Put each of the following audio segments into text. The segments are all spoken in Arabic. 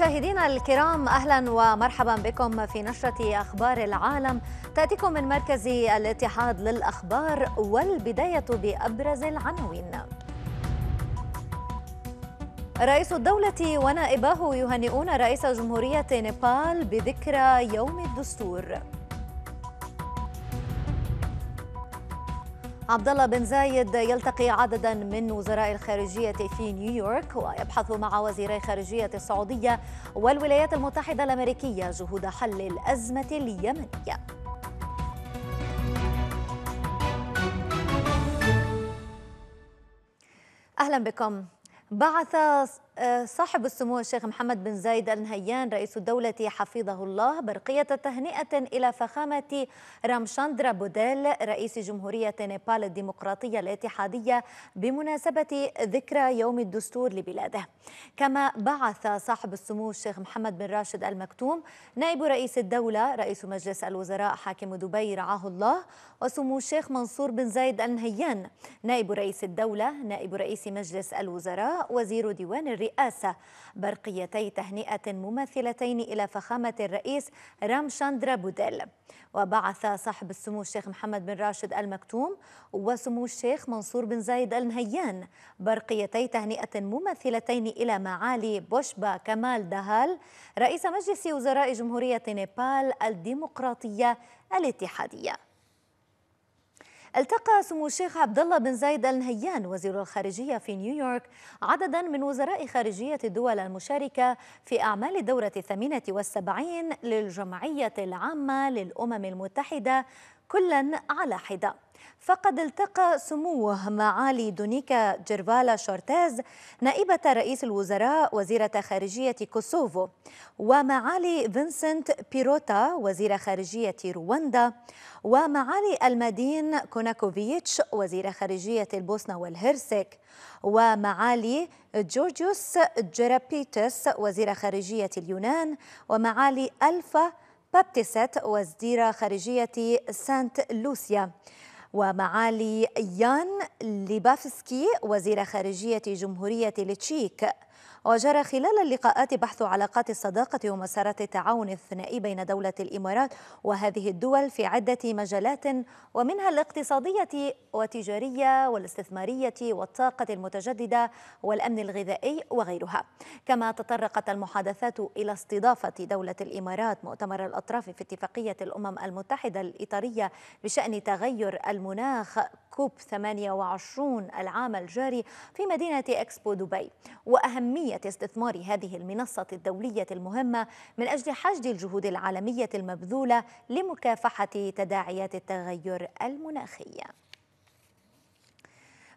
مشاهدينا الكرام اهلا ومرحبا بكم في نشره اخبار العالم تاتيكم من مركز الاتحاد للاخبار والبدايه بابرز العناوين. رئيس الدولة ونائباه يهنئون رئيس جمهورية نيبال بذكرى يوم الدستور. عبد الله بن زايد يلتقي عددا من وزراء الخارجية في نيويورك ويبحث مع وزيري خارجية السعودية والولايات المتحدة الأمريكية جهود حل الأزمة اليمنية أهلا بكم بعث صاحب السمو الشيخ محمد بن زايد النهيان رئيس الدولة حفظه الله برقية تهنئة إلى فخامة رامشاندرا بوديل رئيس جمهورية نيبال الديمقراطية الاتحادية بمناسبة ذكرى يوم الدستور لبلاده كما بعث صاحب السمو الشيخ محمد بن راشد المكتوم نائب رئيس الدولة رئيس مجلس الوزراء حاكم دبي رعاه الله وسمو الشيخ منصور بن زايد النهيان نائب رئيس الدولة نائب رئيس مجلس الوزراء وزير ديوان الرئاسة الرئاسة برقيتي تهنئة مماثلتين إلى فخامة الرئيس رامشاندرا بوديل وبعث صاحب السمو الشيخ محمد بن راشد المكتوم وسمو الشيخ منصور بن زايد النهيان برقيتي تهنئة مماثلتين إلى معالي بوشبا كمال دهال رئيس مجلس وزراء جمهورية نيبال الديمقراطية الاتحادية التقى سمو الشيخ عبد الله بن زايد ال نهيان وزير الخارجيه في نيويورك عددا من وزراء خارجيه الدول المشاركه في اعمال الدوره الثامنه والسبعين للجمعيه العامه للامم المتحده كلا على حدة فقد التقى سموه معالي دونيكا جيرفالا شورتاز نائبة رئيس الوزراء وزيرة خارجية كوسوفو ومعالي فينسنت بيروتا وزير خارجية رواندا ومعالي المدين كوناكوفيتش وزير خارجية البوسنة والهرسك ومعالي جورجيوس جيرابيتس وزير خارجية اليونان ومعالي ألفا بابتيست وزيره خارجية سانت لوسيا ومعالي يان ليبافسكي وزير خارجية جمهورية التشيك وجرى خلال اللقاءات بحث علاقات الصداقة ومسارات التعاون الثنائي بين دولة الإمارات وهذه الدول في عدة مجالات ومنها الاقتصادية والتجارية والاستثمارية والطاقة المتجددة والأمن الغذائي وغيرها كما تطرقت المحادثات إلى استضافة دولة الإمارات مؤتمر الأطراف في اتفاقية الأمم المتحدة الإطارية بشأن تغير المناخ كوب 28 العام الجاري في مدينة إكسبو دبي وأهمية أهمية استثمار هذه المنصة الدولية المهمة من أجل حشد الجهود العالمية المبذولة لمكافحة تداعيات التغير المناخي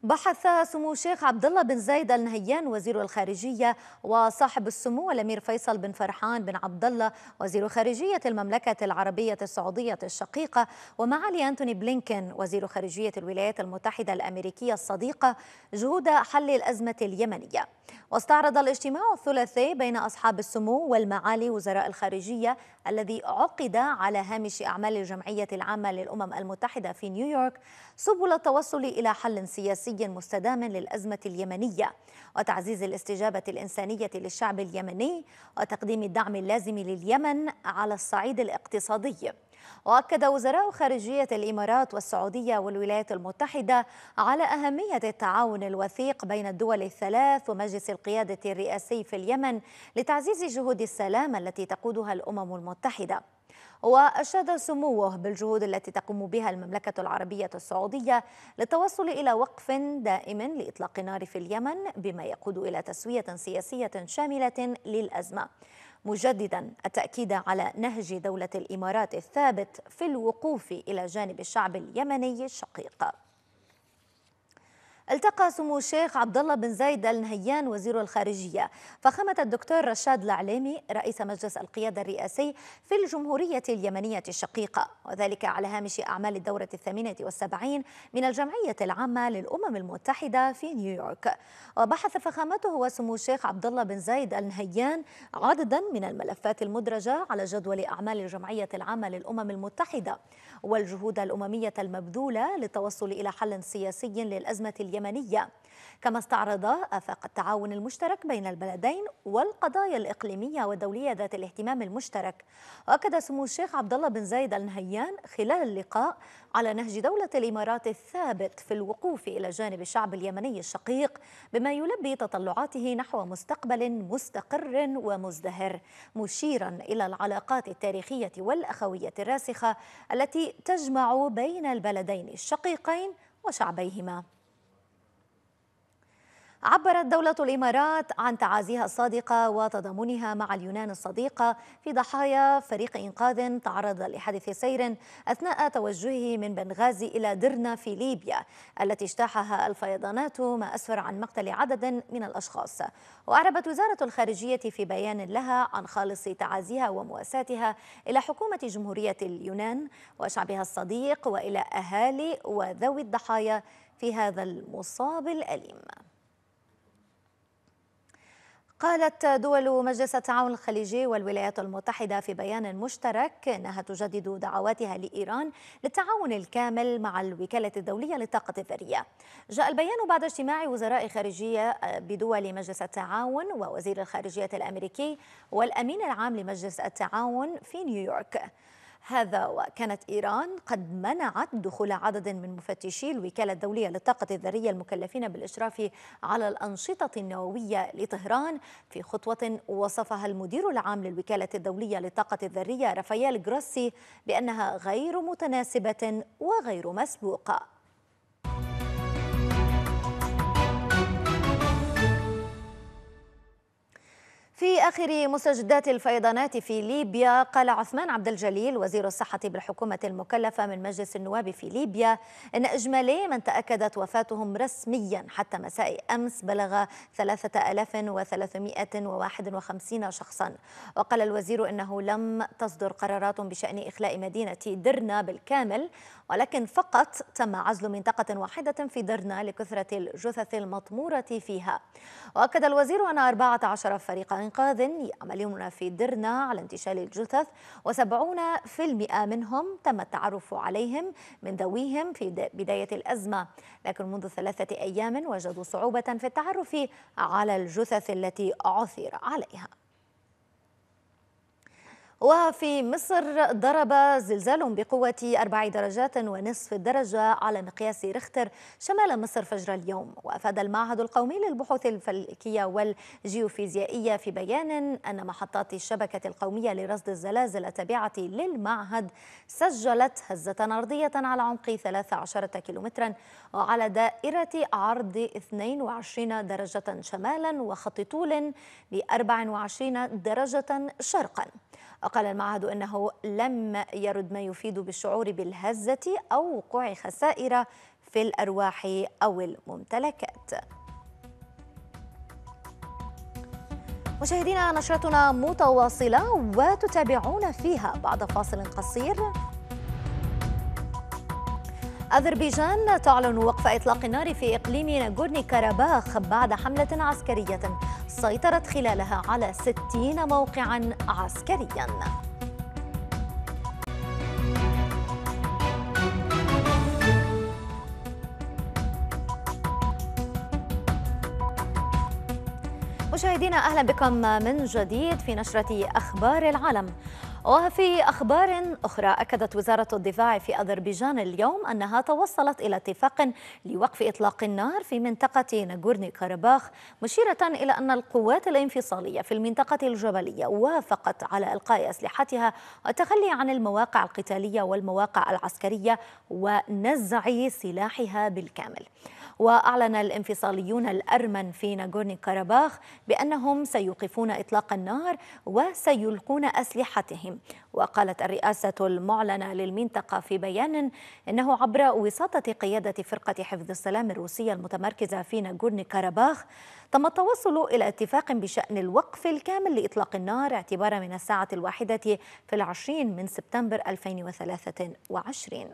بحث سمو الشيخ عبد الله بن زايد ال نهيان وزير الخارجيه وصاحب السمو الامير فيصل بن فرحان بن عبد الله وزير خارجيه المملكه العربيه السعوديه الشقيقه ومعالي انتوني بلينكن وزير خارجيه الولايات المتحده الامريكيه الصديقه جهود حل الازمه اليمنيه. واستعرض الاجتماع الثلاثي بين اصحاب السمو والمعالي وزراء الخارجيه الذي عقد على هامش اعمال الجمعيه العامه للامم المتحده في نيويورك سبل التوصل إلى حل سياسي مستدام للأزمة اليمنية وتعزيز الاستجابة الإنسانية للشعب اليمني وتقديم الدعم اللازم لليمن على الصعيد الاقتصادي وأكد وزراء خارجية الإمارات والسعودية والولايات المتحدة على أهمية التعاون الوثيق بين الدول الثلاث ومجلس القيادة الرئاسي في اليمن لتعزيز جهود السلام التي تقودها الأمم المتحدة وأشاد سموه بالجهود التي تقوم بها المملكة العربية السعودية للتوصل إلى وقف دائم لإطلاق نار في اليمن بما يقود إلى تسوية سياسية شاملة للأزمة مجددا التأكيد على نهج دولة الإمارات الثابت في الوقوف إلى جانب الشعب اليمني الشقيق التقى سمو الشيخ عبد الله بن زايد ال نهيان وزير الخارجيه فخامه الدكتور رشاد العليمي رئيس مجلس القياده الرئاسي في الجمهوريه اليمنيه الشقيقه وذلك على هامش اعمال الدوره الثامنه والسبعين من الجمعيه العامه للامم المتحده في نيويورك وبحث فخامته وسمو الشيخ عبد الله بن زايد ال نهيان عددا من الملفات المدرجه على جدول اعمال الجمعيه العامه للامم المتحده والجهود الأممية المبذولة للتوصل إلى حل سياسي للأزمة اليمنية كما استعرض آفاق التعاون المشترك بين البلدين والقضايا الإقليمية والدولية ذات الاهتمام المشترك وأكد سمو الشيخ عبد الله بن زايد النهيان خلال اللقاء على نهج دولة الإمارات الثابت في الوقوف إلى جانب الشعب اليمني الشقيق بما يلبي تطلعاته نحو مستقبل مستقر ومزدهر مشيرا إلى العلاقات التاريخية والأخوية الراسخة التي تجمع بين البلدين الشقيقين وشعبيهما عبرت دولة الإمارات عن تعازيها الصادقة وتضامنها مع اليونان الصديقة في ضحايا فريق إنقاذ تعرض لحادث سير أثناء توجهه من بنغازي إلى درنا في ليبيا التي اجتاحها الفيضانات ما أسفر عن مقتل عدد من الأشخاص وأعربت وزارة الخارجية في بيان لها عن خالص تعازيها ومواساتها إلى حكومة جمهورية اليونان وشعبها الصديق وإلى أهالي وذوي الضحايا في هذا المصاب الأليم قالت دول مجلس التعاون الخليجي والولايات المتحدة في بيان مشترك أنها تجدد دعواتها لإيران للتعاون الكامل مع الوكالة الدولية للطاقة الذرية جاء البيان بعد اجتماع وزراء خارجية بدول مجلس التعاون ووزير الخارجية الأمريكي والأمين العام لمجلس التعاون في نيويورك هذا وكانت إيران قد منعت دخول عدد من مفتشي الوكالة الدولية للطاقة الذرية المكلفين بالإشراف على الأنشطة النووية لطهران في خطوة وصفها المدير العام للوكالة الدولية للطاقة الذرية رافائيل جروسي بأنها غير متناسبة وغير مسبوقة في آخر مستجدات الفيضانات في ليبيا قال عثمان عبد الجليل وزير الصحة بالحكومة المكلفة من مجلس النواب في ليبيا إن إجمالي من تأكدت وفاتهم رسميا حتى مساء أمس بلغ 3351 شخصا وقال الوزير إنه لم تصدر قرارات بشأن إخلاء مدينة درنا بالكامل ولكن فقط تم عزل منطقة واحدة في درنا لكثرة الجثث المطمورة فيها وأكد الوزير أن 14 فريقا إنقاذ يعملون في درنا على انتشال الجثث و70% منهم تم التعرف عليهم من ذويهم في بداية الأزمة لكن منذ ثلاثة أيام وجدوا صعوبة في التعرف على الجثث التي عثر عليها وفي مصر ضرب زلزال بقوة أربع درجات ونصف الدرجة على مقياس ريختر شمال مصر فجر اليوم وأفاد المعهد القومي للبحوث الفلكية والجيوفيزيائية في بيان أن محطات الشبكة القومية لرصد الزلازل التابعة للمعهد سجلت هزة أرضية على عمق 13 كيلومترا وعلى دائرة عرض 22 درجة شمالا وخط طول ب 24 درجة شرقا وقال المعهد أنه لم يرد ما يفيد بالشعور بالهزة أو وقوع خسائر في الأرواح أو الممتلكات مشاهدينا نشرتنا متواصلة وتتابعون فيها بعد فاصل قصير أذربيجان تعلن وقف إطلاق النار في إقليم ناغورني كاراباخ بعد حملة عسكرية سيطرت خلالها على 60 موقعا عسكريا مشاهدينا اهلا بكم من جديد في نشره اخبار العالم وفي أخبار أخرى أكدت وزارة الدفاع في أذربيجان اليوم أنها توصلت إلى اتفاق لوقف إطلاق النار في منطقة ناغورني كارباخ مشيرة إلى أن القوات الانفصالية في المنطقة الجبلية وافقت على إلقاء أسلحتها والتخلي عن المواقع القتالية والمواقع العسكرية ونزع سلاحها بالكامل وأعلن الانفصاليون الأرمن في ناغورني كاراباخ بأنهم سيوقفون إطلاق النار وسيلقون أسلحتهم وقالت الرئاسة المعلنة للمنطقة في بيان إنه عبر وساطة قيادة فرقة حفظ السلام الروسية المتمركزة في ناغورني كاراباخ تم التوصل إلى اتفاق بشأن الوقف الكامل لإطلاق النار اعتبارا من الساعة الواحدة في العشرين من سبتمبر 2023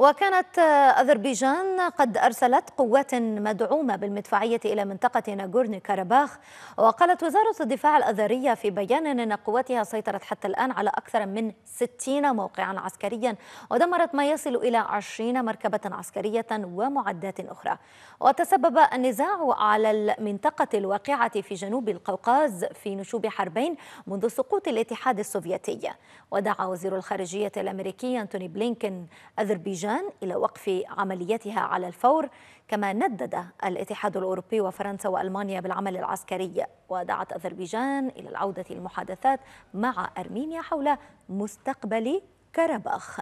وكانت أذربيجان قد أرسلت قوات مدعومة بالمدفعية إلى منطقة ناغورني كاراباخ وقالت وزارة الدفاع الأذرية في بيان أن قواتها سيطرت حتى الآن على أكثر من 60 موقعا عسكريا ودمرت ما يصل إلى 20 مركبة عسكرية ومعدات أخرى وتسبب النزاع على المنطقة الواقعة في جنوب القوقاز في نشوب حربين منذ سقوط الاتحاد السوفيتي ودعا وزير الخارجية الأمريكي أنتوني بلينكن أذربيجان باذنجان إلى وقف عملياتها على الفور كما ندد الاتحاد الأوروبي وفرنسا وألمانيا بالعمل العسكري ودعت أذربيجان إلى العودة للمحادثات مع أرمينيا حول مستقبل كرباخ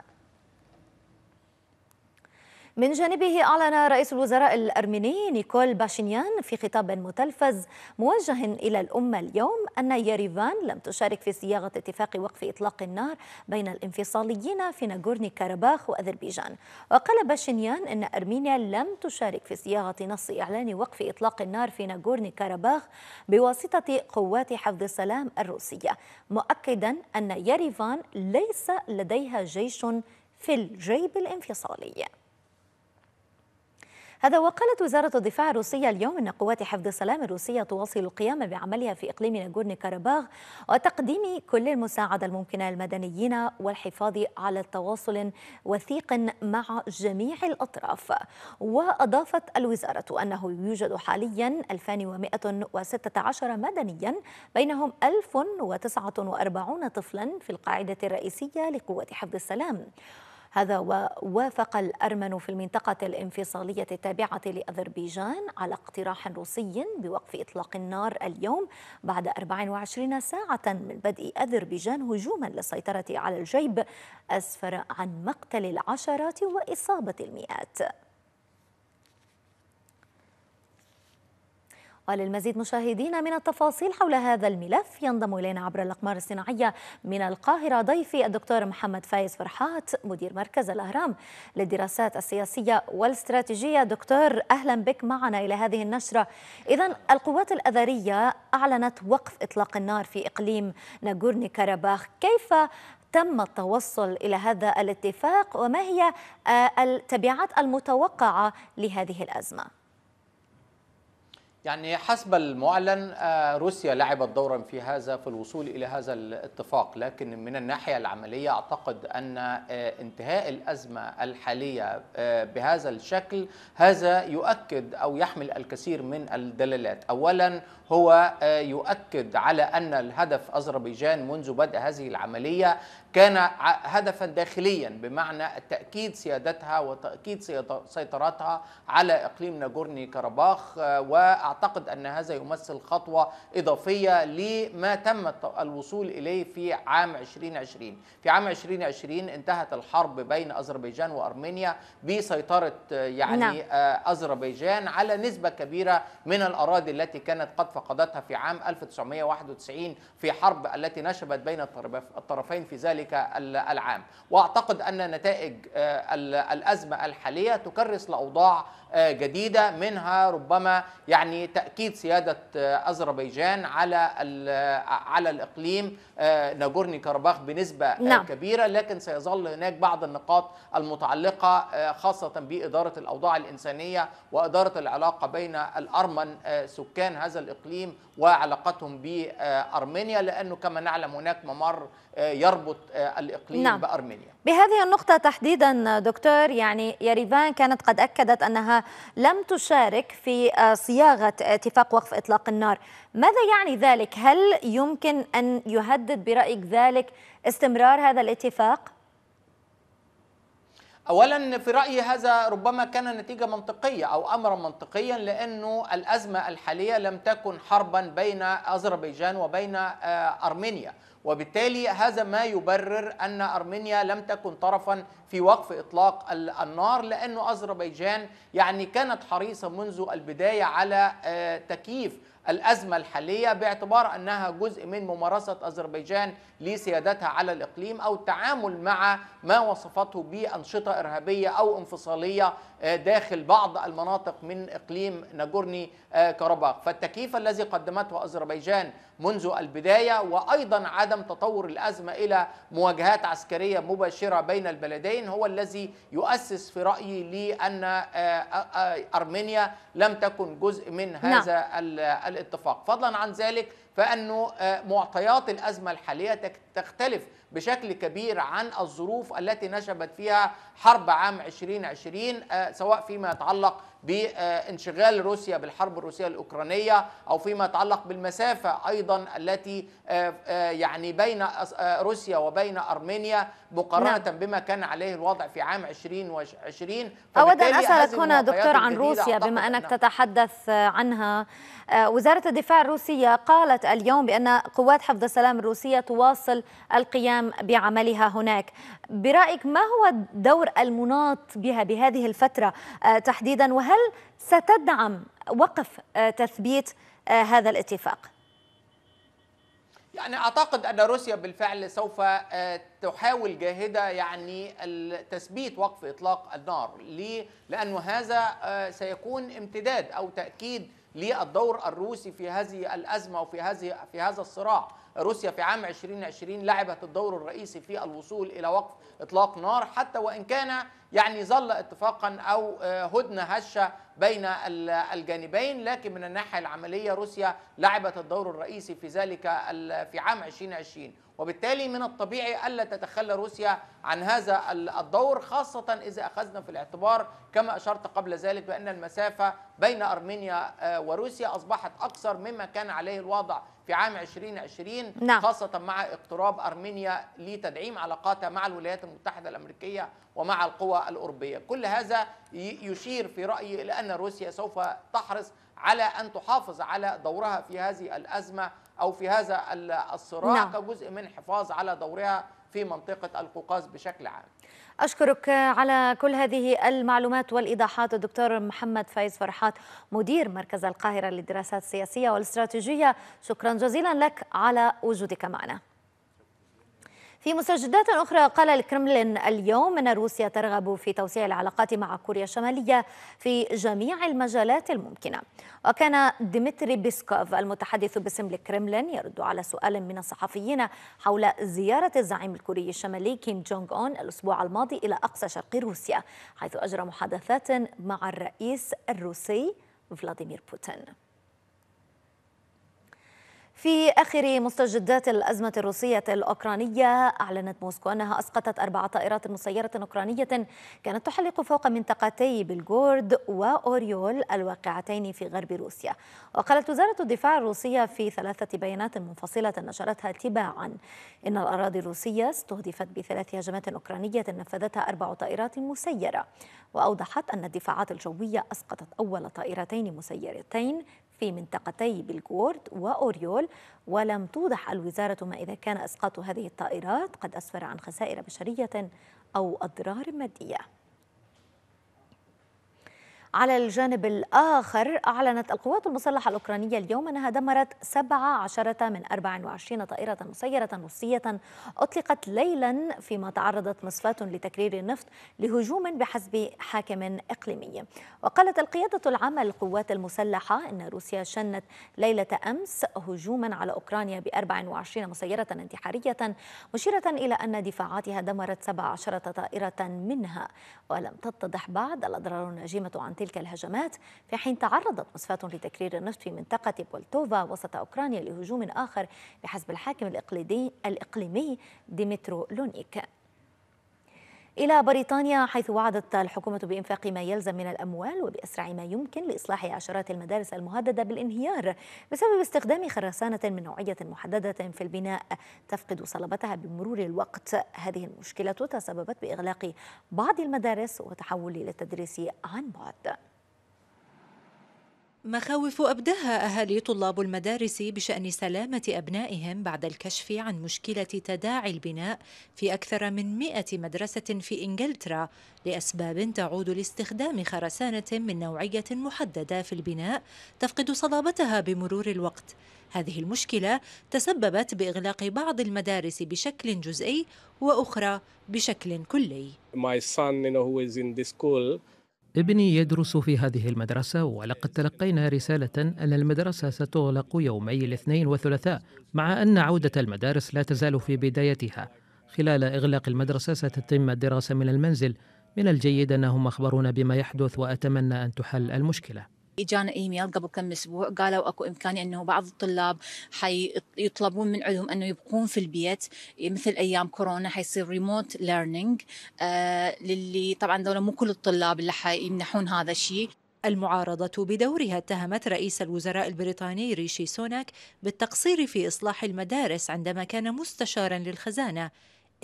من جانبه أعلن رئيس الوزراء الأرميني نيكول باشينيان في خطاب متلفز موجه إلى الأمة اليوم أن يريفان لم تشارك في صياغة اتفاق وقف إطلاق النار بين الانفصاليين في ناغورني كارباخ وأذربيجان وقال باشينيان أن أرمينيا لم تشارك في صياغة نص إعلان وقف إطلاق النار في ناغورني كارباخ بواسطة قوات حفظ السلام الروسية مؤكدا أن يريفان ليس لديها جيش في الجيب الانفصالي هذا وقالت وزارة الدفاع الروسية اليوم أن قوات حفظ السلام الروسية تواصل القيام بعملها في إقليم ناغورني كاراباغ وتقديم كل المساعدة الممكنة للمدنيين والحفاظ على تواصل وثيق مع جميع الأطراف وأضافت الوزارة أنه يوجد حاليا 2116 مدنيا بينهم 1049 طفلا في القاعدة الرئيسية لقوات حفظ السلام هذا ووافق الأرمن في المنطقة الانفصالية التابعة لأذربيجان على اقتراح روسي بوقف إطلاق النار اليوم بعد 24 ساعة من بدء أذربيجان هجوما للسيطرة على الجيب أسفر عن مقتل العشرات وإصابة المئات وللمزيد مشاهدينا من التفاصيل حول هذا الملف ينضم إلينا عبر الأقمار الصناعية من القاهرة ضيفي الدكتور محمد فايز فرحات مدير مركز الأهرام للدراسات السياسية والاستراتيجية دكتور أهلا بك معنا إلى هذه النشرة إذا القوات الأذرية أعلنت وقف إطلاق النار في إقليم ناغورني كاراباخ كيف تم التوصل إلى هذا الاتفاق وما هي آه، التبعات المتوقعة لهذه الأزمة؟ يعني حسب المعلن آه، روسيا لعبت دورا في هذا في الوصول الى هذا الاتفاق لكن من الناحيه العمليه اعتقد ان آه، انتهاء الازمه الحاليه آه، بهذا الشكل هذا يؤكد او يحمل الكثير من الدلالات اولا هو يؤكد على ان الهدف اذربيجان منذ بدء هذه العمليه كان هدفا داخليا بمعنى تأكيد سيادتها وتأكيد سيطرتها على إقليم ناجورني كرباخ آه، وأعتقد أن هذا يمثل خطوة إضافية لما تم الوصول إليه في عام 2020 في عام 2020 انتهت الحرب بين أذربيجان وأرمينيا بسيطرة آه، يعني نعم. آه، أذربيجان على نسبة كبيرة من الأراضي التي كانت قد فقدتها في عام 1991 في حرب التي نشبت بين الطرفين في ذلك ذلك العام واعتقد ان نتائج آه، الازمه الحاليه تكرس لاوضاع آه، جديده منها ربما يعني تاكيد سياده آه، اذربيجان على آه، على الاقليم ناجورني كارباخ بنسبه نعم. كبيره لكن سيظل هناك بعض النقاط المتعلقه خاصه باداره الاوضاع الانسانيه واداره العلاقه بين الارمن سكان هذا الاقليم وعلاقتهم بارمينيا لانه كما نعلم هناك ممر يربط الاقليم نعم. بارمينيا بهذه النقطه تحديدا دكتور يعني يريفان كانت قد اكدت انها لم تشارك في آه، صياغة اتفاق وقف إطلاق النار ماذا يعني ذلك؟ هل يمكن أن يهدد برأيك ذلك استمرار هذا الاتفاق؟ اولا في رايي هذا ربما كان نتيجه منطقيه او امرا منطقيا لانه الازمه الحاليه لم تكن حربا بين اذربيجان وبين آه، ارمينيا وبالتالي هذا ما يبرر أن أرمينيا لم تكن طرفا في وقف إطلاق النار لأن أذربيجان يعني كانت حريصة منذ البداية على آه، تكييف الأزمة الحالية باعتبار أنها جزء من ممارسة أذربيجان لسيادتها على الإقليم أو التعامل مع ما وصفته بأنشطة إرهابية أو انفصالية آه، داخل بعض المناطق من إقليم ناجورني آه، كاراباخ فالتكييف الذي قدمته أذربيجان منذ البداية وأيضا عدم تطور الأزمة إلى مواجهات عسكرية مباشرة بين البلدين هو الذي يؤسس في رأيي لأن آه، أرمينيا لم تكن جزء من نعم. هذا نعم. الاتفاق فضلا عن ذلك فأن آه، معطيات الأزمة الحالية تختلف بشكل كبير عن الظروف التي نشبت فيها حرب عام 2020 آه، سواء فيما يتعلق بانشغال روسيا بالحرب الروسية الأوكرانية أو فيما يتعلق بالمسافة أيضا التي آه، يعني بين روسيا وبين أرمينيا مقارنة نعم. بما كان عليه الوضع في عام 2020 أود أن أسألك هنا دكتور عن روسيا بما أنك تتحدث عنها آه، وزارة الدفاع الروسية قالت اليوم بأن قوات حفظ السلام الروسية تواصل القيام بعملها هناك برأيك ما هو الدور المناط بها بهذه الفترة آه، تحديدا وهل ستدعم وقف آه، تثبيت هذا الاتفاق؟ يعني اعتقد ان روسيا بالفعل سوف تحاول جاهده يعني تثبيت وقف اطلاق النار ليه؟ لانه هذا سيكون امتداد او تاكيد للدور الروسي في هذه الازمه وفي هذه في هذا الصراع روسيا في عام 2020 لعبت الدور الرئيسي في الوصول الى وقف اطلاق نار حتى وان كان يعني ظل اتفاقا او آه، هدنه هشه بين الجانبين لكن من الناحيه العمليه روسيا لعبت الدور الرئيسي في ذلك في عام 2020 وبالتالي من الطبيعي الا تتخلى روسيا عن هذا الدور خاصه اذا اخذنا في الاعتبار كما اشرت قبل ذلك بان المسافه بين ارمينيا آه، وروسيا اصبحت اكثر مما كان عليه الوضع في عام 2020 نعم. خاصة مع اقتراب أرمينيا لتدعيم علاقاتها مع الولايات المتحدة الأمريكية ومع القوى الأوروبية كل هذا يشير في رأيي إلى أن روسيا سوف تحرص على أن تحافظ على دورها في هذه الأزمة أو في هذا الصراع نعم. كجزء من حفاظ على دورها في منطقة القوقاز بشكل عام أشكرك على كل هذه المعلومات والإيضاحات الدكتور محمد فايز فرحات مدير مركز القاهرة للدراسات السياسية والاستراتيجية شكرا جزيلا لك على وجودك معنا في مستجدات أخرى قال الكرملين اليوم أن روسيا ترغب في توسيع العلاقات مع كوريا الشمالية في جميع المجالات الممكنة وكان ديمتري بيسكوف المتحدث باسم الكرملين يرد على سؤال من الصحفيين حول زيارة الزعيم الكوري الشمالي كيم جونغ أون الأسبوع الماضي إلى أقصى شرق روسيا حيث أجرى محادثات مع الرئيس الروسي فلاديمير بوتين في آخر مستجدات الأزمة الروسية الأوكرانية أعلنت موسكو أنها أسقطت أربع طائرات مسيرة أوكرانية كانت تحلق فوق منطقتي بلغورد وأوريول الواقعتين في غرب روسيا وقالت وزارة الدفاع الروسية في ثلاثة بيانات منفصلة نشرتها تباعا إن الأراضي الروسية استهدفت بثلاث هجمات أوكرانية نفذتها أربع طائرات مسيرة وأوضحت أن الدفاعات الجوية أسقطت أول طائرتين مسيرتين في منطقتي بلجورد وأوريول ولم توضح الوزارة ما إذا كان إسقاط هذه الطائرات قد أسفر عن خسائر بشرية أو أضرار مادية على الجانب الآخر أعلنت القوات المسلحة الأوكرانية اليوم أنها دمرت 17 من 24 طائرة مسيرة روسية أطلقت ليلا فيما تعرضت مصفاة لتكرير النفط لهجوم بحسب حاكم إقليمي وقالت القيادة العامة للقوات المسلحة أن روسيا شنت ليلة أمس هجوما على أوكرانيا ب 24 مسيرة انتحارية مشيرة إلى أن دفاعاتها دمرت 17 طائرة منها ولم تتضح بعد الأضرار الناجمة عن تلك تلك الهجمات في حين تعرضت مصفاة لتكرير النفط في منطقة بولتوفا وسط أوكرانيا لهجوم آخر بحسب الحاكم الإقليمي ديمترو لونيك إلى بريطانيا حيث وعدت الحكومة بإنفاق ما يلزم من الأموال وبأسرع ما يمكن لإصلاح عشرات المدارس المهددة بالانهيار بسبب استخدام خرسانة من نوعية محددة في البناء تفقد صلابتها بمرور الوقت هذه المشكلة تسببت بإغلاق بعض المدارس وتحول للتدريس عن بعد مخاوف أبداها أهالي طلاب المدارس بشأن سلامة أبنائهم بعد الكشف عن مشكلة تداعي البناء في أكثر من مئة مدرسة في إنجلترا لأسباب تعود لاستخدام خرسانة من نوعية محددة في البناء تفقد صلابتها بمرور الوقت هذه المشكلة تسببت بإغلاق بعض المدارس بشكل جزئي وأخرى بشكل كلي My son, you know, who is in this school, ابني يدرس في هذه المدرسة ولقد تلقينا رسالة أن المدرسة ستغلق يومي الاثنين والثلاثاء مع أن عودة المدارس لا تزال في بدايتها خلال إغلاق المدرسة ستتم الدراسة من المنزل من الجيد أنهم أخبرونا بما يحدث وأتمنى أن تحل المشكلة اجانا ايميل قبل كم اسبوع قالوا اكو امكانيه انه بعض الطلاب حيطلبون من عندهم انه يبقون في البيت مثل ايام كورونا حيصير ريموت ليرنينج آه للي طبعا دولة مو كل الطلاب اللي حيمنحون هذا الشيء المعارضة بدورها اتهمت رئيس الوزراء البريطاني ريشي سوناك بالتقصير في إصلاح المدارس عندما كان مستشارا للخزانة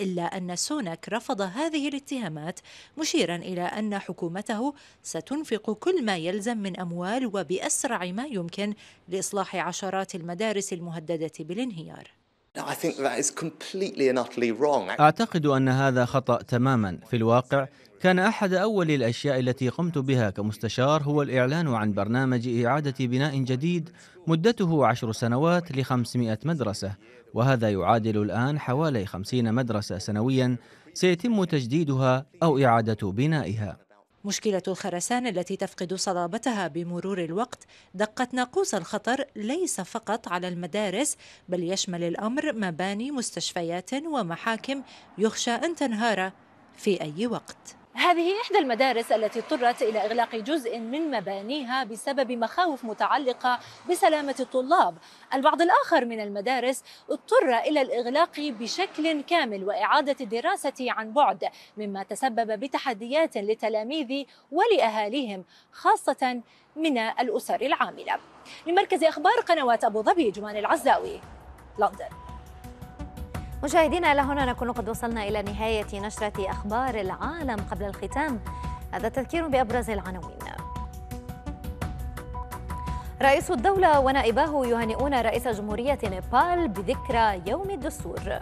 إلا أن سوناك رفض هذه الاتهامات مشيرا إلى أن حكومته ستنفق كل ما يلزم من أموال وبأسرع ما يمكن لإصلاح عشرات المدارس المهددة بالانهيار أعتقد أن هذا خطأ تماما في الواقع كان أحد أول الأشياء التي قمت بها كمستشار هو الإعلان عن برنامج إعادة بناء جديد مدته عشر سنوات لخمسمائة مدرسة وهذا يعادل الآن حوالي خمسين مدرسة سنويا سيتم تجديدها أو إعادة بنائها مشكلة الخرسان التي تفقد صلابتها بمرور الوقت دقت ناقوس الخطر ليس فقط على المدارس بل يشمل الأمر مباني مستشفيات ومحاكم يخشى أن تنهار في أي وقت هذه إحدى المدارس التي اضطرت إلى إغلاق جزء من مبانيها بسبب مخاوف متعلقة بسلامة الطلاب البعض الآخر من المدارس اضطر إلى الإغلاق بشكل كامل وإعادة الدراسة عن بعد مما تسبب بتحديات للتلاميذ ولأهاليهم خاصة من الأسر العاملة لمركز أخبار قنوات أبو ظبي جمان العزاوي لندن مشاهدينا إلى هنا نكون قد وصلنا إلى نهاية نشرة أخبار العالم قبل الختام هذا تذكير بأبرز العناوين رئيس الدولة ونائباه يهنئون رئيس جمهورية نيبال بذكرى يوم الدستور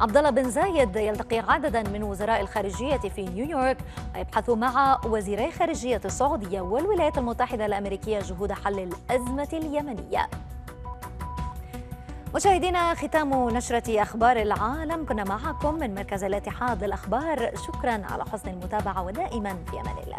عبد الله بن زايد يلتقي عددا من وزراء الخارجية في نيويورك ويبحث مع وزيري خارجية السعودية والولايات المتحدة الأمريكية جهود حل الأزمة اليمنية مشاهدينا ختام نشرة أخبار العالم كنا معكم من مركز الاتحاد للأخبار شكرا على حسن المتابعة ودائما في أمان الله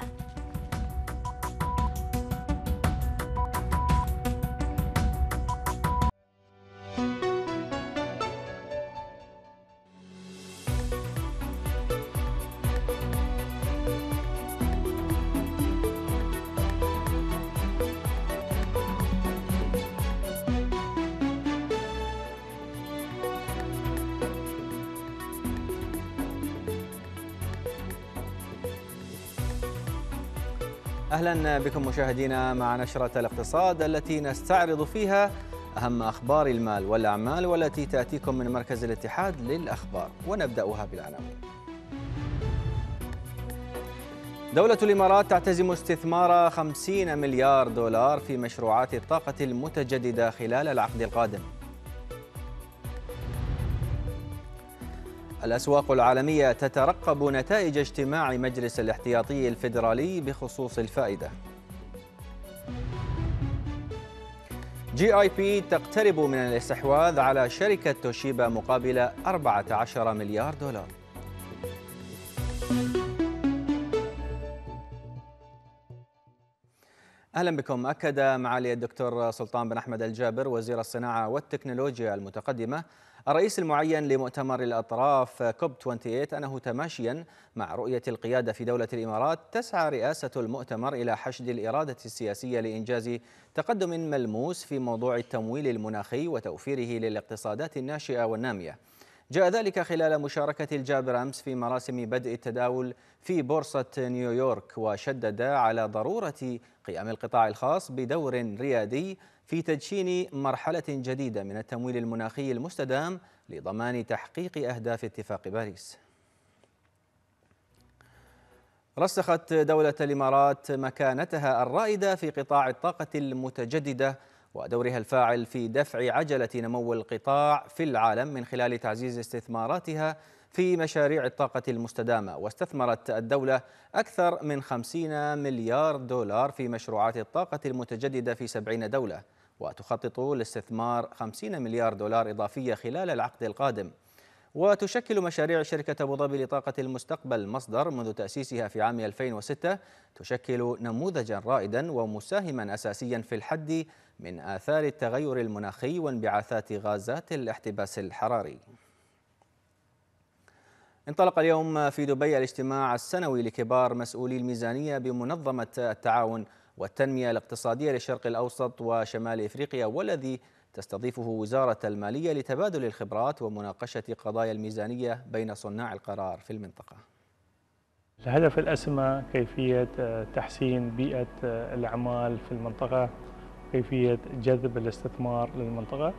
أهلا بكم مشاهدينا مع نشرة الاقتصاد التي نستعرض فيها أهم أخبار المال والأعمال والتي تأتيكم من مركز الاتحاد للأخبار ونبدأها بالعناوين دولة الإمارات تعتزم استثمار 50 مليار دولار في مشروعات الطاقة المتجددة خلال العقد القادم الأسواق العالمية تترقب نتائج اجتماع مجلس الاحتياطي الفيدرالي بخصوص الفائدة جي آي بي تقترب من الاستحواذ على شركة توشيبا مقابل 14 مليار دولار اهلا بكم اكد معالي الدكتور سلطان بن احمد الجابر وزير الصناعه والتكنولوجيا المتقدمه الرئيس المعين لمؤتمر الأطراف كوب 28 أنه تماشيا مع رؤية القيادة في دولة الإمارات تسعى رئاسة المؤتمر إلى حشد الإرادة السياسية لإنجاز تقدم ملموس في موضوع التمويل المناخي وتوفيره للاقتصادات الناشئة والنامية جاء ذلك خلال مشاركة الجابر أمس في مراسم بدء التداول في بورصة نيويورك وشدد على ضرورة قيام القطاع الخاص بدور ريادي في تدشين مرحلة جديدة من التمويل المناخي المستدام لضمان تحقيق أهداف اتفاق باريس رسخت دولة الإمارات مكانتها الرائدة في قطاع الطاقة المتجددة ودورها الفاعل في دفع عجلة نمو القطاع في العالم من خلال تعزيز استثماراتها في مشاريع الطاقة المستدامة واستثمرت الدولة أكثر من 50 مليار دولار في مشروعات الطاقة المتجددة في 70 دولة وتخطط لاستثمار 50 مليار دولار إضافية خلال العقد القادم وتشكل مشاريع شركة أبو ظبي لطاقة المستقبل مصدر منذ تأسيسها في عام 2006 تشكل نموذجا رائدا ومساهما أساسيا في الحد من آثار التغير المناخي وانبعاثات غازات الاحتباس الحراري انطلق اليوم في دبي الاجتماع السنوي لكبار مسؤولي الميزانية بمنظمة التعاون والتنمية الاقتصادية للشرق الأوسط وشمال إفريقيا والذي تستضيفه وزارة المالية لتبادل الخبرات ومناقشة قضايا الميزانية بين صناع القرار في المنطقة الهدف الأسمى كيفية آه، تحسين بيئة آه، الأعمال في المنطقة كيفية جذب الاستثمار للمنطقة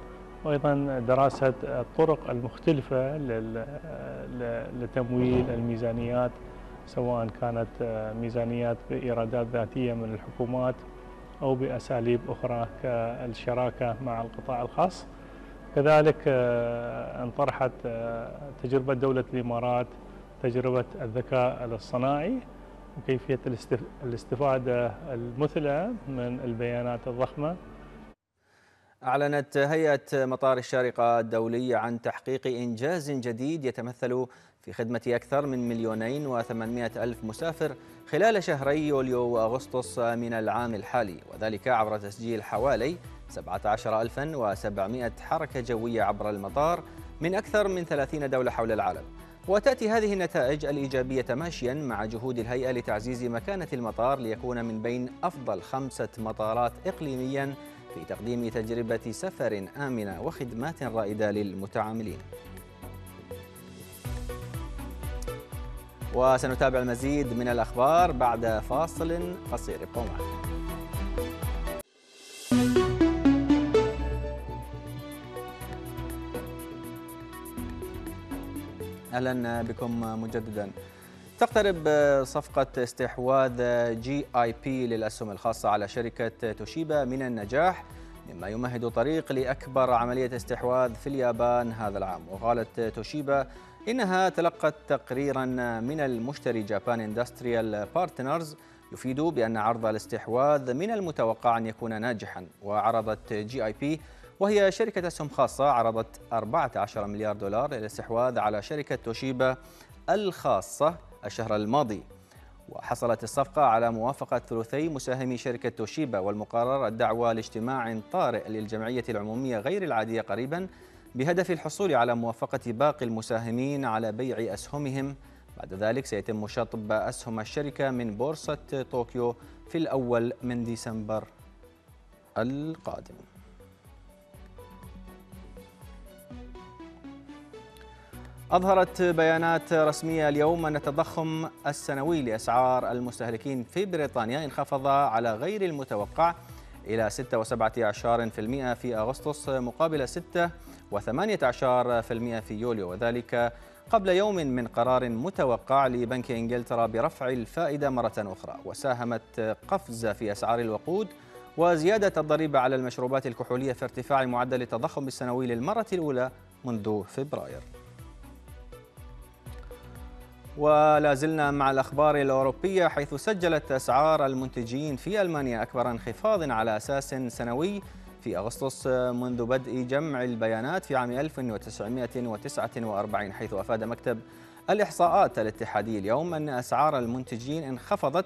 وايضا دراسه الطرق المختلفه لتمويل الميزانيات سواء كانت آه، ميزانيات بايرادات ذاتيه من الحكومات او باساليب اخرى كالشراكه مع القطاع الخاص. كذلك آه، انطرحت آه، تجربه دوله الامارات تجربه الذكاء الاصطناعي وكيفيه الاستفاده المثلى من البيانات الضخمه أعلنت هيئة مطار الشارقة الدولي عن تحقيق إنجاز جديد يتمثل في خدمة أكثر من مليونين وثمانمائة ألف مسافر خلال شهري يوليو وأغسطس من العام الحالي وذلك عبر تسجيل حوالي 17700 حركة جوية عبر المطار من أكثر من 30 دولة حول العالم وتأتي هذه النتائج الإيجابية ماشيا مع جهود الهيئة لتعزيز مكانة المطار ليكون من بين أفضل خمسة مطارات إقليميا في تقديم تجربة سفر آمنة وخدمات رائدة للمتعاملين وسنتابع المزيد من الأخبار بعد فاصل قصير أهلا بكم مجددا تقترب آه، صفقة استحواذ جي آي بي للأسهم الخاصة على شركة توشيبا من النجاح مما يمهد طريق لأكبر عملية استحواذ في اليابان هذا العام وقالت توشيبا إنها تلقت تقريرا من المشتري جابان اندستريال بارتنرز يفيد بأن عرض الاستحواذ من المتوقع أن يكون ناجحا وعرضت جي آي بي وهي شركة أسهم خاصة عرضت 14 مليار دولار للاستحواذ على شركة توشيبا الخاصة الشهر الماضي وحصلت الصفقة على موافقة ثلثي مساهمي شركة توشيبا والمقرر الدعوة لاجتماع طارئ للجمعية العمومية غير العادية قريبا بهدف الحصول على موافقة باقي المساهمين على بيع أسهمهم بعد ذلك سيتم شطب أسهم الشركة من بورصة طوكيو في الأول من ديسمبر القادم أظهرت بيانات رسمية اليوم أن التضخم السنوي لأسعار المستهلكين في بريطانيا انخفض على غير المتوقع إلى 6.17% في أغسطس مقابل 6.18% في يوليو وذلك قبل يوم من قرار متوقع لبنك إنجلترا برفع الفائدة مرة أخرى وساهمت قفزة في أسعار الوقود وزيادة الضريبة على المشروبات الكحولية في ارتفاع معدل التضخم السنوي للمرة الأولى منذ فبراير ولا زلنا مع الأخبار الأوروبية حيث سجلت أسعار المنتجين في ألمانيا أكبر انخفاض على أساس سنوي في أغسطس منذ بدء جمع البيانات في عام 1949 حيث أفاد مكتب الإحصاءات الاتحادي اليوم أن أسعار المنتجين انخفضت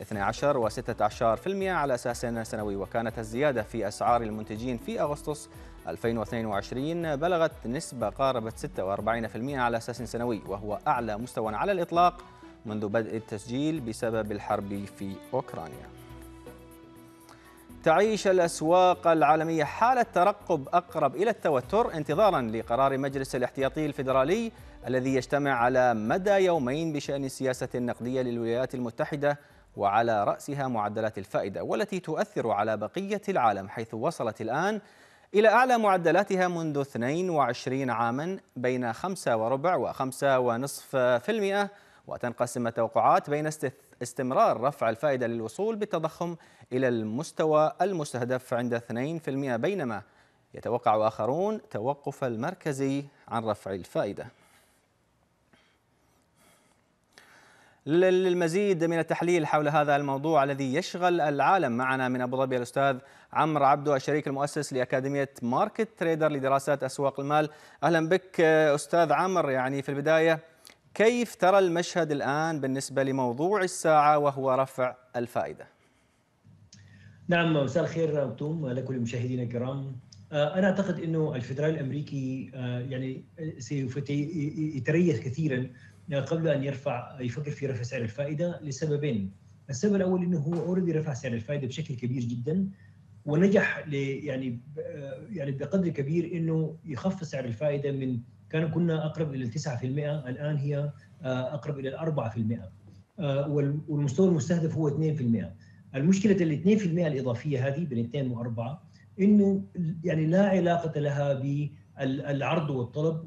12 و16% على أساس سنوي وكانت الزيادة في أسعار المنتجين في أغسطس 2022 بلغت نسبة قاربت 46% على أساس سنوي وهو أعلى مستوى على الإطلاق منذ بدء التسجيل بسبب الحرب في أوكرانيا تعيش الأسواق العالمية حالة ترقب أقرب إلى التوتر انتظارا لقرار مجلس الاحتياطي الفيدرالي الذي يجتمع على مدى يومين بشأن السياسة النقدية للولايات المتحدة وعلى رأسها معدلات الفائدة والتي تؤثر على بقية العالم حيث وصلت الآن إلى أعلى معدلاتها منذ 22 عاما بين 5 وربع 5.5% ونصف في المئة وتنقسم التوقعات بين استمرار رفع الفائدة للوصول بالتضخم إلى المستوى المستهدف عند 2% بينما يتوقع آخرون توقف المركزي عن رفع الفائدة للمزيد من التحليل حول هذا الموضوع الذي يشغل العالم معنا من ابو ظبي الاستاذ عمرو عبدو الشريك المؤسس لاكاديميه ماركت تريدر لدراسات اسواق المال اهلا بك استاذ عمرو يعني في البدايه كيف ترى المشهد الان بالنسبه لموضوع الساعه وهو رفع الفائده نعم مساء الخير توم لكل المشاهدين الكرام آه، انا اعتقد انه الفدرالي الامريكي آه، يعني سيتريث يتريث كثيرا يعني قبل ان يرفع يفكر في رفع سعر الفائده لسببين السبب الاول انه هو اوريدي رفع سعر الفائده بشكل كبير جدا ونجح يعني يعني بقدر كبير انه يخفض سعر الفائده من كان كنا اقرب الى 9% الان هي آه، اقرب الى 4% آه، والمستوى المستهدف هو 2% المشكله ال 2% الاضافيه هذه بين 2 و4 انه يعني لا علاقه لها ب العرض والطلب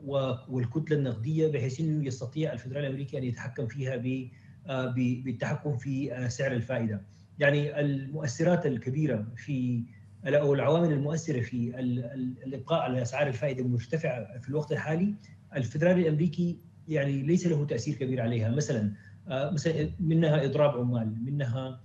والكتله النقديه بحيث انه يستطيع الفدرالي الامريكي ان يتحكم فيها آه، بالتحكم في آه، سعر الفائده. يعني المؤثرات الكبيره في او العوامل المؤثره في الابقاء على اسعار الفائده المرتفعه في الوقت الحالي الفدرالي الامريكي يعني ليس له تاثير كبير عليها مثلا آه، منها اضراب عمال منها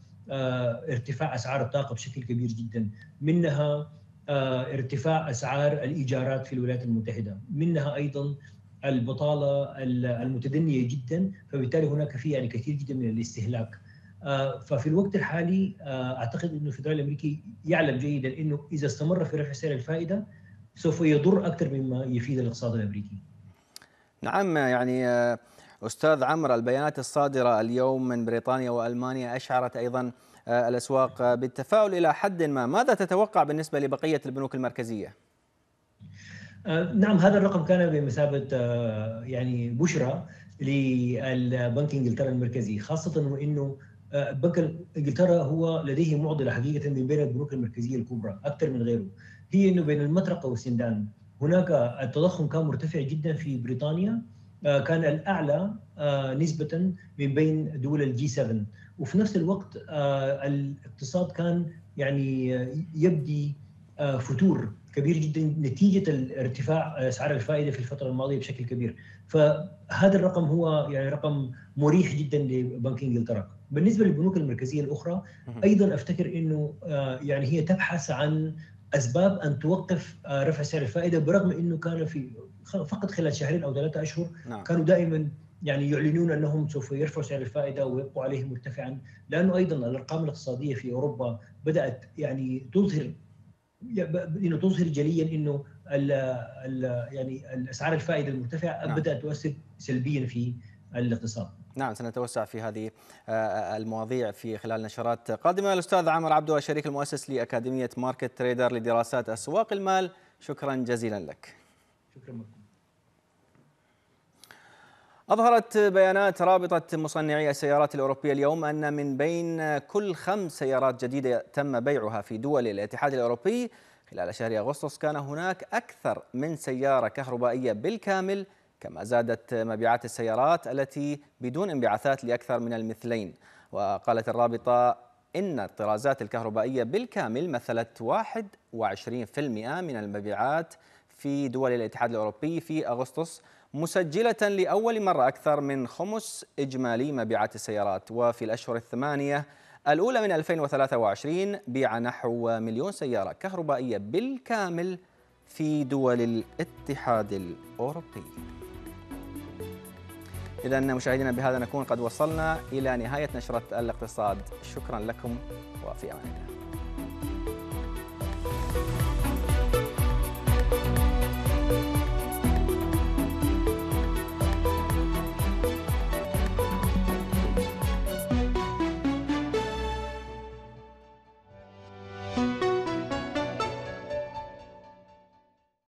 ارتفاع اسعار الطاقه بشكل كبير جدا منها آه، ارتفاع اسعار الايجارات في الولايات المتحده منها ايضا البطاله المتدنيه جدا فبالتالي هناك في يعني كثير جدا من الاستهلاك آه، ففي الوقت الحالي آه، اعتقد انه الفدرالي الامريكي يعلم جيدا انه اذا استمر في رفع سعر الفائده سوف يضر اكثر مما يفيد الاقتصاد الامريكي. نعم يعني استاذ عمرو البيانات الصادره اليوم من بريطانيا والمانيا اشعرت ايضا آه، الأسواق آه، بالتفاؤل إلى حد ما ماذا تتوقع بالنسبة لبقية البنوك المركزية؟ آه، نعم هذا الرقم كان بمثابة يعني بشرى للبنك انجلترا المركزي خاصة وانه بنك انجلترا هو لديه معضله حقيقه من بين البنوك المركزيه الكبرى اكثر من غيره هي انه بين المطرقه والسندان هناك التضخم كان مرتفع جدا في بريطانيا كان الاعلى نسبه من بين دول الجي 7 وفي نفس الوقت آه، الاقتصاد كان يعني آه، يبدي آه، فتور كبير جدا نتيجه ارتفاع اسعار الفائده في الفتره الماضيه بشكل كبير فهذا الرقم هو يعني رقم مريح جدا لبنك انجلترا بالنسبه للبنوك المركزيه الاخرى ايضا افتكر انه يعني هي تبحث عن اسباب ان توقف رفع سعر الفائده برغم انه كان في فقط خلال شهرين او ثلاثه اشهر نعم. كانوا دائما يعني يعلنون انهم سوف يرفعوا سعر الفائده ويبقوا عليه مرتفعا لانه ايضا الارقام الاقتصاديه في اوروبا بدات يعني تظهر انه يعني تظهر جليا انه الـ الـ يعني الاسعار الفائده المرتفعه نعم. بدات تؤثر سلبيا في الاقتصاد. نعم سنتوسع في هذه آه، آه، المواضيع في خلال نشرات قادمه الاستاذ عامر عبدو الشريك المؤسس لاكاديميه ماركت تريدر لدراسات اسواق المال شكرا جزيلا لك. شكرا لكم. أظهرت بيانات رابطة مصنعي السيارات الأوروبية اليوم أن من بين كل خمس سيارات جديدة تم بيعها في دول الاتحاد الأوروبي خلال شهر أغسطس كان هناك أكثر من سيارة كهربائية بالكامل كما زادت مبيعات السيارات التي بدون انبعاثات لأكثر من المثلين وقالت الرابطة إن الطرازات الكهربائية بالكامل مثلت 21% من المبيعات في دول الاتحاد الأوروبي في أغسطس مسجلة لأول مرة أكثر من خمس إجمالي مبيعات السيارات وفي الأشهر الثمانية الأولى من 2023 بيع نحو مليون سيارة كهربائية بالكامل في دول الاتحاد الأوروبي إذا مشاهدينا بهذا نكون قد وصلنا إلى نهاية نشرة الاقتصاد شكرا لكم وفي أمان الله